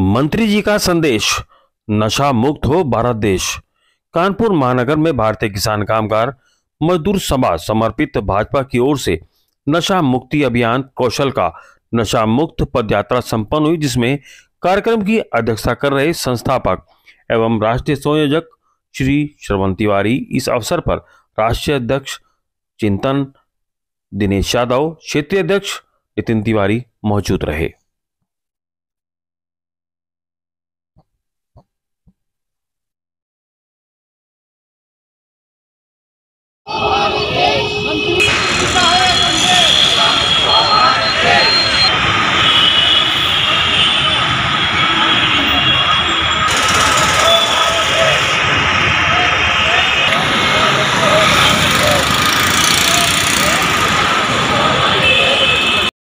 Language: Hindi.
मंत्री जी का संदेश नशा मुक्त हो भारत देश कानपुर महानगर में भारतीय किसान कामगार मजदूर सभा समर्पित भाजपा की ओर से नशा मुक्ति अभियान कौशल का नशा मुक्त पदयात्रा संपन्न हुई जिसमें कार्यक्रम की अध्यक्षता कर रहे संस्थापक एवं राष्ट्रीय संयोजक श्री श्रवण तिवारी इस अवसर पर राष्ट्रीय अध्यक्ष चिंतन दिनेश यादव क्षेत्रीय अध्यक्ष नितिन तिवारी मौजूद रहे